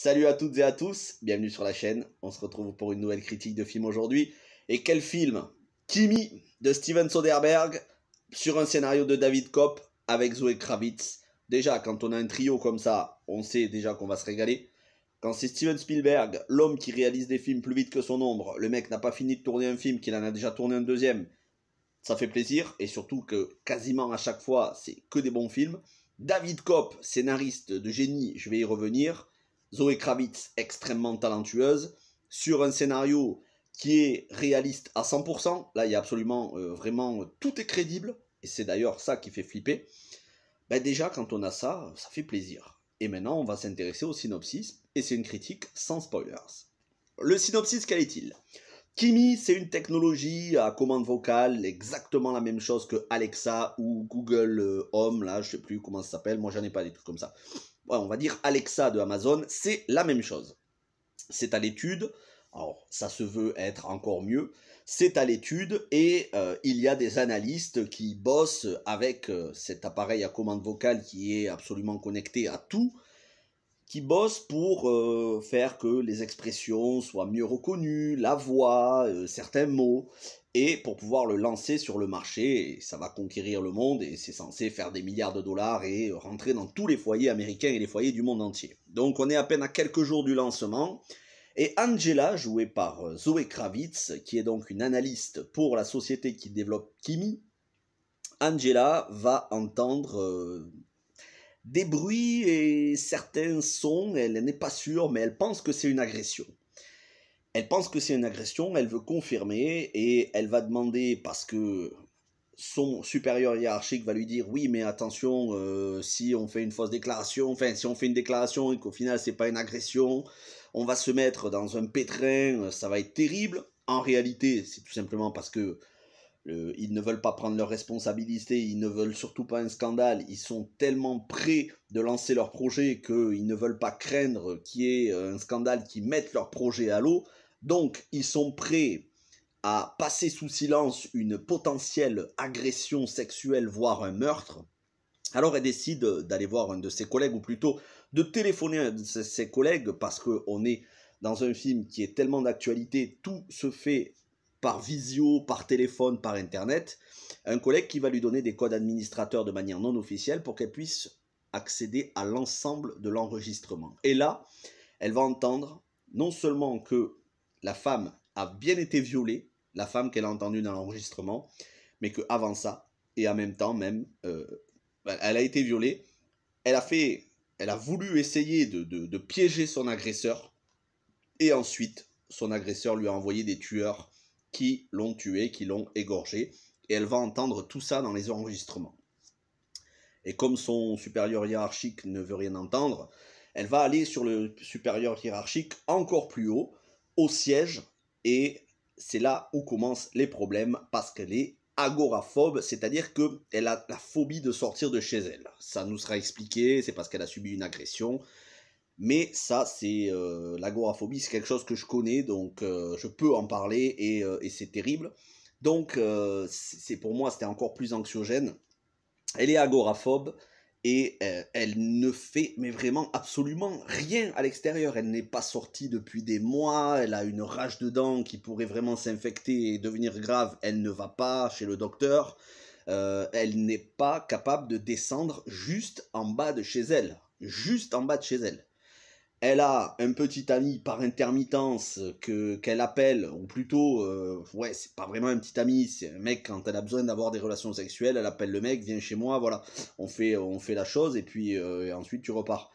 Salut à toutes et à tous, bienvenue sur la chaîne. On se retrouve pour une nouvelle critique de film aujourd'hui. Et quel film Kimi de Steven Soderbergh sur un scénario de David Kopp avec Zoé Kravitz. Déjà, quand on a un trio comme ça, on sait déjà qu'on va se régaler. Quand c'est Steven Spielberg, l'homme qui réalise des films plus vite que son ombre, le mec n'a pas fini de tourner un film, qu'il en a déjà tourné un deuxième, ça fait plaisir. Et surtout que quasiment à chaque fois, c'est que des bons films. David Kopp, scénariste de génie, je vais y revenir. Zoé Kravitz, extrêmement talentueuse, sur un scénario qui est réaliste à 100%. Là, il y a absolument, euh, vraiment, euh, tout est crédible. Et c'est d'ailleurs ça qui fait flipper. Ben, déjà, quand on a ça, ça fait plaisir. Et maintenant, on va s'intéresser au synopsis. Et c'est une critique sans spoilers. Le synopsis, quel est-il Kimi, c'est une technologie à commande vocale, exactement la même chose que Alexa ou Google euh, Home, là, je sais plus comment ça s'appelle, moi j'en ai pas des trucs comme ça on va dire Alexa de Amazon, c'est la même chose. C'est à l'étude, alors ça se veut être encore mieux, c'est à l'étude et euh, il y a des analystes qui bossent avec euh, cet appareil à commande vocale qui est absolument connecté à tout qui bosse pour euh, faire que les expressions soient mieux reconnues, la voix, euh, certains mots, et pour pouvoir le lancer sur le marché. Et ça va conquérir le monde et c'est censé faire des milliards de dollars et euh, rentrer dans tous les foyers américains et les foyers du monde entier. Donc on est à peine à quelques jours du lancement. Et Angela, jouée par Zoé Kravitz, qui est donc une analyste pour la société qui développe Kimi, Angela va entendre des bruits et certains sons, elle n'est pas sûre, mais elle pense que c'est une agression. Elle pense que c'est une agression, elle veut confirmer et elle va demander, parce que son supérieur hiérarchique va lui dire oui mais attention euh, si on fait une fausse déclaration enfin si on fait une déclaration et qu'au final c'est pas une agression on va se mettre dans un pétrin ça va être terrible en réalité c'est tout simplement parce que euh, ils ne veulent pas prendre leurs responsabilités, ils ne veulent surtout pas un scandale, ils sont tellement prêts de lancer leur projet qu'ils ne veulent pas craindre qu'il y ait un scandale qui mette leur projet à l'eau. Donc ils sont prêts à passer sous silence une potentielle agression sexuelle, voire un meurtre. Alors elle décide d'aller voir un de ses collègues, ou plutôt de téléphoner à un de ses collègues, parce qu'on est dans un film qui est tellement d'actualité, tout se fait par visio, par téléphone, par internet, un collègue qui va lui donner des codes administrateurs de manière non officielle pour qu'elle puisse accéder à l'ensemble de l'enregistrement. Et là, elle va entendre non seulement que la femme a bien été violée, la femme qu'elle a entendue dans l'enregistrement, mais que avant ça, et en même temps même, euh, bah, elle a été violée, elle a fait, elle a voulu essayer de piéger son agresseur, et ensuite, son agresseur lui a envoyé des tueurs qui l'ont tué, qui l'ont égorgé, et elle va entendre tout ça dans les enregistrements. Et comme son supérieur hiérarchique ne veut rien entendre, elle va aller sur le supérieur hiérarchique encore plus haut, au siège, et c'est là où commencent les problèmes parce qu'elle est agoraphobe, c'est-à-dire qu'elle a la phobie de sortir de chez elle. Ça nous sera expliqué, c'est parce qu'elle a subi une agression, mais ça, c'est euh, l'agoraphobie, c'est quelque chose que je connais, donc euh, je peux en parler et, euh, et c'est terrible. Donc, c'est pour moi, c'était encore plus anxiogène. Elle est agoraphobe et elle ne fait, mais vraiment, absolument rien à l'extérieur. Elle n'est pas sortie depuis des mois. Elle a une rage de dents qui pourrait vraiment s'infecter et devenir grave. Elle ne va pas chez le docteur. elle n'est pas capable de descendre juste en bas de chez elle. Juste en bas de chez elle. Elle a un petit ami par intermittence qu'elle appelle, ou plutôt, euh, ouais, c'est pas vraiment un petit ami, c'est un mec quand elle a besoin d'avoir des relations sexuelles, elle appelle le mec, viens chez moi, voilà, on fait, la chose et puis euh, ensuite tu repars.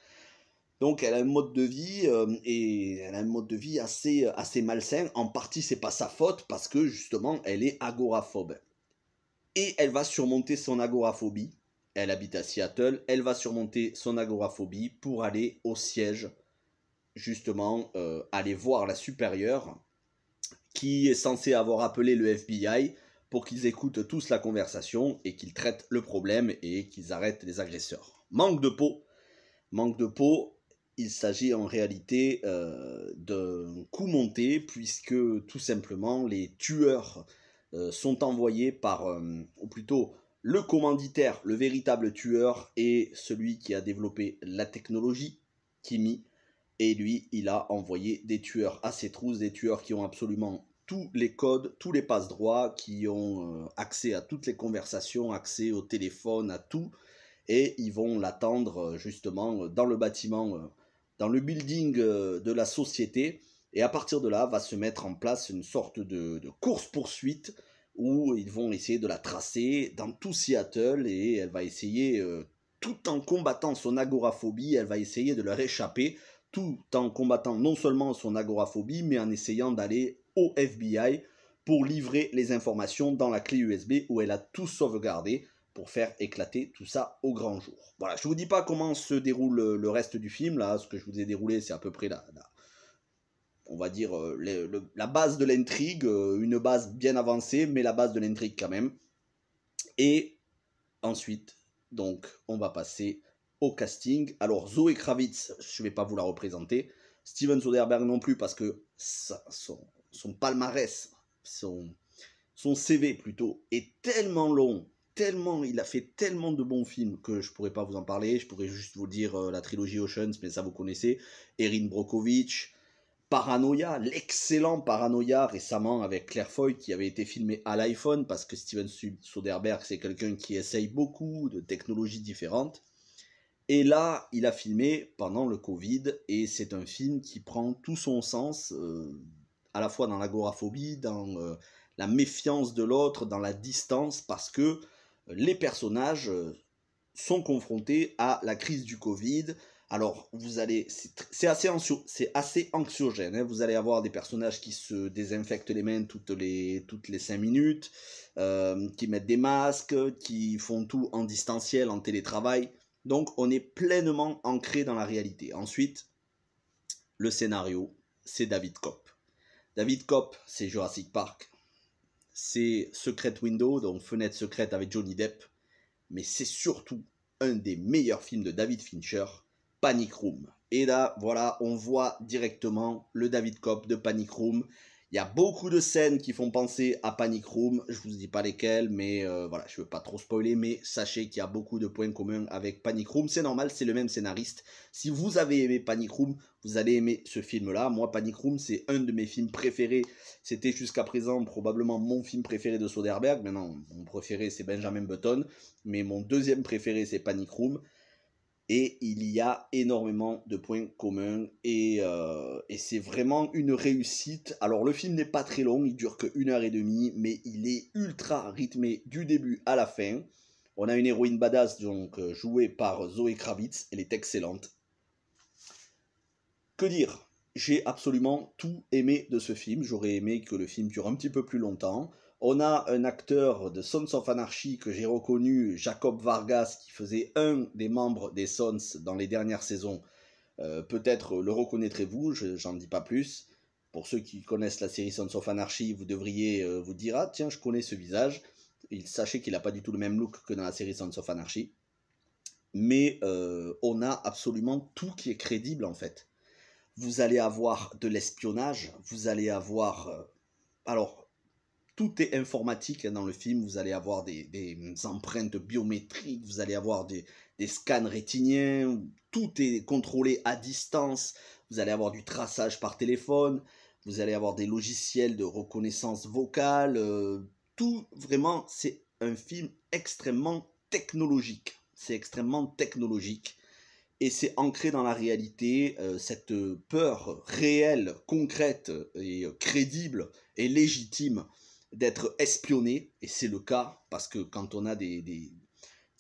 Donc elle a un mode de vie euh, et elle a un mode de vie assez, assez malsain. En partie c'est pas sa faute parce que justement elle est agoraphobe. Et elle va surmonter son agoraphobie. Elle habite à Seattle. Elle va surmonter son agoraphobie pour aller au siège justement euh, aller voir la supérieure qui est censée avoir appelé le FBI pour qu'ils écoutent tous la conversation et qu'ils traitent le problème et qu'ils arrêtent les agresseurs. Manque de peau. Manque de peau, il s'agit en réalité euh, d'un coup monté puisque tout simplement les tueurs euh, sont envoyés par, ou plutôt le commanditaire, le véritable tueur, et celui qui a développé la technologie, Kimi, et lui, il a envoyé des tueurs à ses trousses, des tueurs qui ont absolument tous les codes, tous les passe droits, qui ont euh, accès à toutes les conversations, accès au téléphone, à tout. Et ils vont l'attendre euh, justement euh, dans le bâtiment, dans le building de la société. Et à partir de là, va se mettre en place une sorte de, course-poursuite où ils vont essayer de la tracer dans tout Seattle et elle va essayer, tout en combattant son agoraphobie, elle va essayer de leur échapper tout en combattant non seulement son agoraphobie, mais en essayant d'aller au FBI pour livrer les informations dans la clé USB où elle a tout sauvegardé pour faire éclater tout ça au grand jour. Voilà, je ne vous dis pas comment se déroule le reste du film, là, ce que je vous ai déroulé, c'est à peu près la, on va dire, euh, la base de l'intrigue, euh, une base bien avancée, mais la base de l'intrigue quand même. Et ensuite, donc, on va passer casting. Alors Zoé Kravitz, je ne vais pas vous la représenter. Steven Soderbergh non plus parce que son, palmarès, son, son CV plutôt, est tellement long, tellement, il a fait tellement de bons films que je pourrais pas vous en parler. Je pourrais juste vous dire euh, la trilogie Oceans, mais ça vous connaissez. Erin Brokovich, Paranoia, l'excellent Paranoia récemment avec Claire Foy qui avait été filmé à l'iPhone parce que Steven Soderbergh c'est quelqu'un qui essaye beaucoup de technologies différentes. Et là, il a filmé pendant le Covid, et c'est un film qui prend tout son sens, euh, à la fois dans l'agoraphobie, dans euh, la méfiance de l'autre, dans la distance, parce que euh, les personnages sont confrontés à la crise du Covid. Alors, vous allez, c'est assez, assez anxiogène. Hein. Vous allez avoir des personnages qui se désinfectent les mains toutes les, toutes les 5 minutes, qui mettent des masques, qui font tout en distanciel, en télétravail. Donc on est pleinement ancré dans la réalité. Ensuite, le scénario, c'est David Cop. David Cop, c'est Jurassic Park. C'est Secret Window, donc Fenêtre secrète avec Johnny Depp. Mais c'est surtout un des meilleurs films de David Fincher, Panic Room. Et là, voilà, on voit directement le David Cop de Panic Room il y a beaucoup de scènes qui font penser à Panic Room. Je vous dis pas lesquelles, mais euh, voilà, je veux pas trop spoiler, mais sachez qu'il y a beaucoup de points communs avec Panic Room. C'est normal, c'est le même scénariste. Si vous avez aimé Panic Room, vous allez aimer ce film-là. Moi, Panic Room, c'est un de mes films préférés. C'était jusqu'à présent probablement mon film préféré de Soderbergh. Maintenant, mon préféré, c'est Benjamin Button. Mais mon deuxième préféré, c'est Panic Room. Et il y a énormément de points communs euh, et, c'est vraiment une réussite. Alors le film n'est pas très long, il dure que une heure et demie, mais il est ultra rythmé du début à la fin. On a une héroïne badass donc euh, jouée par Zoé Kravitz, elle est excellente. Que dire J'ai absolument tout aimé de ce film. J'aurais aimé que le film dure un petit peu plus longtemps. On a un acteur de Sons of Anarchy que j'ai reconnu, Jacob Vargas, qui faisait un des membres des Sons dans les dernières saisons. Euh, peut-être le reconnaîtrez-vous, j'en dis pas plus. Pour ceux qui connaissent la série Sons of Anarchy, vous devriez euh, vous dire ah, tiens, je connais ce visage. Il, sachez qu'il n'a pas du tout le même look que dans la série Sons of Anarchy. Mais euh, on a absolument tout qui est crédible en fait. Vous allez avoir de l'espionnage, vous allez avoir. alors, tout est informatique dans le film. Vous allez avoir des, empreintes biométriques, vous allez avoir des, scans rétiniens, tout est contrôlé à distance, vous allez avoir du traçage par téléphone, vous allez avoir des logiciels de reconnaissance vocale, euh, tout vraiment, c'est un film extrêmement technologique. C'est extrêmement technologique. Et c'est ancré dans la réalité, euh, cette peur réelle, concrète et crédible et légitime d'être espionné, et c'est le cas, parce que quand on a des,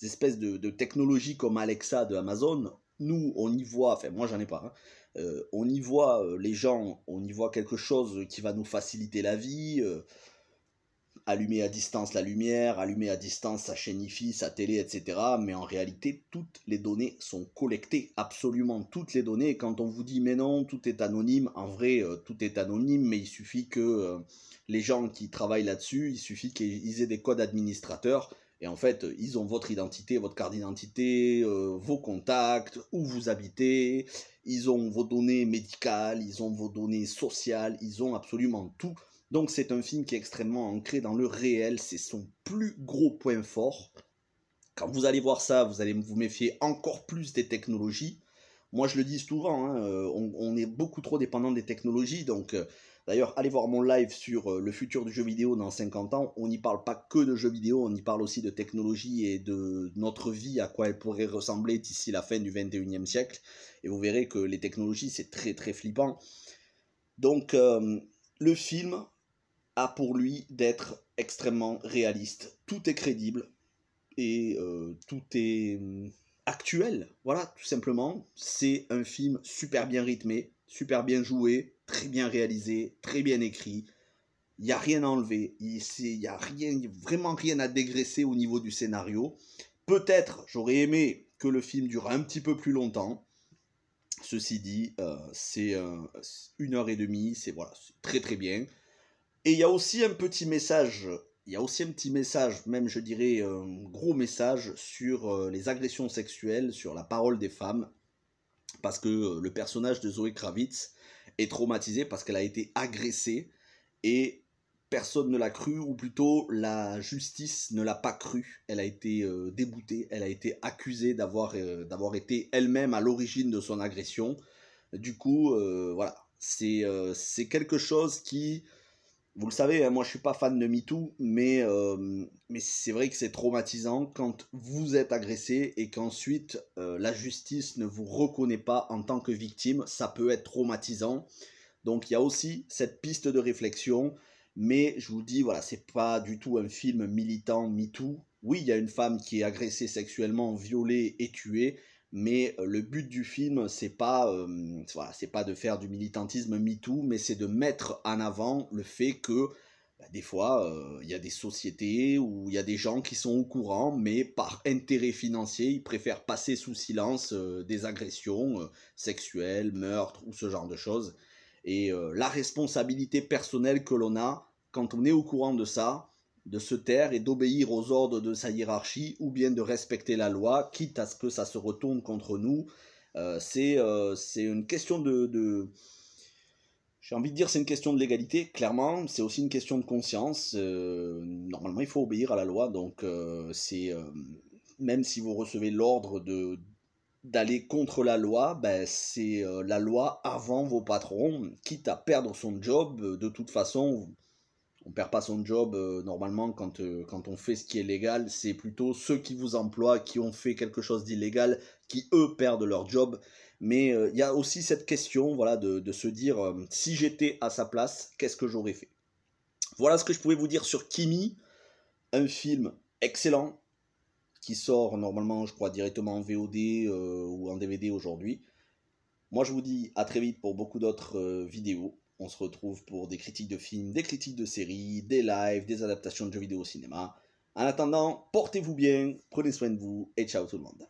espèces de, technologies comme Alexa de Amazon, nous, on y voit, enfin moi j'en ai pas, hein, euh, on y voit euh, les gens, on y voit quelque chose qui va nous faciliter la vie, euh, allumer à distance la lumière, allumer à distance sa chaîne IFI, sa télé, etc. Mais en réalité, toutes les données sont collectées, absolument toutes les données. quand on vous dit mais non, tout est anonyme, en vrai, euh, tout est anonyme, mais il suffit que euh, les gens qui travaillent là-dessus, il suffit qu'ils aient des codes administrateurs. Et en fait, euh, ils ont votre identité, votre carte d'identité, vos contacts, où vous habitez, ils ont vos données médicales, ils ont vos données sociales, ils ont absolument tout. Donc c'est un film qui est extrêmement ancré dans le réel, c'est son plus gros point fort. Quand vous allez voir ça, vous allez vous méfier encore plus des technologies. Moi je le dis souvent, hein, euh, on, est beaucoup trop dépendant des technologies, donc euh, d'ailleurs allez voir mon live sur euh, le futur du jeu vidéo dans 50 ans, on n'y parle pas que de jeux vidéo, on y parle aussi de technologie et de notre vie, à quoi elle pourrait ressembler d'ici la fin du 21e siècle, et vous verrez que les technologies c'est très très flippant. Donc le film, a pour lui d'être extrêmement réaliste. Tout est crédible et euh, tout est mm, actuel. Voilà, tout simplement. C'est un film super bien rythmé, super bien joué, très bien réalisé, très bien écrit. Il n'y a rien à enlever. Il n'y a rien, vraiment rien à dégraisser au niveau du scénario. Peut-être j'aurais aimé que le film dure un petit peu plus longtemps. Ceci dit, euh, c'est une heure et demie, c'est voilà, très très bien. Et il y a aussi un petit message, il y a aussi un petit message, même je dirais un gros message sur euh, les agressions sexuelles, sur la parole des femmes, parce que euh, le personnage de Zoé Kravitz est traumatisé parce qu'elle a été agressée et personne ne l'a cru, ou plutôt la justice ne l'a pas cru. Elle a été euh, déboutée, elle a été accusée d'avoir été elle-même à l'origine de son agression. Du coup, voilà, c'est c'est quelque chose qui vous le savez, hein, moi je suis pas fan de MeToo, mais, euh, mais c'est vrai que c'est traumatisant quand vous êtes agressé et qu'ensuite euh, la justice ne vous reconnaît pas en tant que victime, ça peut être traumatisant. Donc il y a aussi cette piste de réflexion, mais je vous dis, voilà, c'est pas du tout un film militant MeToo. Oui, il y a une femme qui est agressée sexuellement, violée et tuée, mais euh, le but du film c'est pas euh, pas de faire du militantisme MeToo mais c'est de mettre en avant le fait que bah, des fois euh, il y a des sociétés ou il y a des gens qui sont au courant mais par intérêt financier ils préfèrent passer sous silence des agressions sexuelles meurtres ou ce genre de choses et la responsabilité personnelle que l'on a quand on est au courant de ça de se taire et d'obéir aux ordres de sa hiérarchie ou bien de respecter la loi, quitte à ce que ça se retourne contre nous. Euh, euh, c'est une question de... J'ai envie de dire c'est une question de légalité, clairement, c'est aussi une question de conscience. Euh, normalement, il faut obéir à la loi, donc c'est... même si vous recevez l'ordre de d'aller contre la loi, ben, c'est la loi avant vos patrons, quitte à perdre son job, de toute façon, on perd pas son job euh, normalement quand, euh, quand on fait ce qui est légal, c'est plutôt ceux qui vous emploient, qui ont fait quelque chose d'illégal, qui eux perdent leur job. Mais euh, il y a aussi cette question voilà, de, de se dire si j'étais à sa place, qu'est-ce que j'aurais fait Voilà ce que je pouvais vous dire sur Kimi, un film excellent qui sort normalement, je crois, directement en VOD ou en DVD aujourd'hui. Moi, je vous dis à très vite pour beaucoup d'autres vidéos. On se retrouve pour des critiques de films, des critiques de séries, des lives, des adaptations de jeux vidéo au cinéma. En attendant, portez-vous bien, prenez soin de vous et ciao tout le monde.